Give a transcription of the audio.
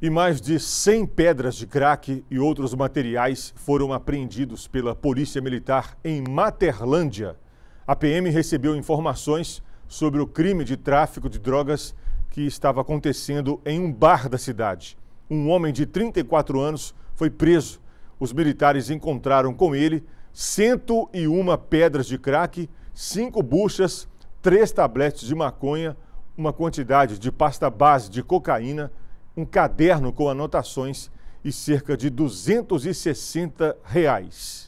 E mais de 100 pedras de crack e outros materiais foram apreendidos pela Polícia Militar em Materlândia. A PM recebeu informações sobre o crime de tráfico de drogas que estava acontecendo em um bar da cidade. Um homem de 34 anos foi preso. Os militares encontraram com ele 101 pedras de crack, 5 buchas, 3 tabletes de maconha, uma quantidade de pasta base de cocaína um caderno com anotações e cerca de 260 reais.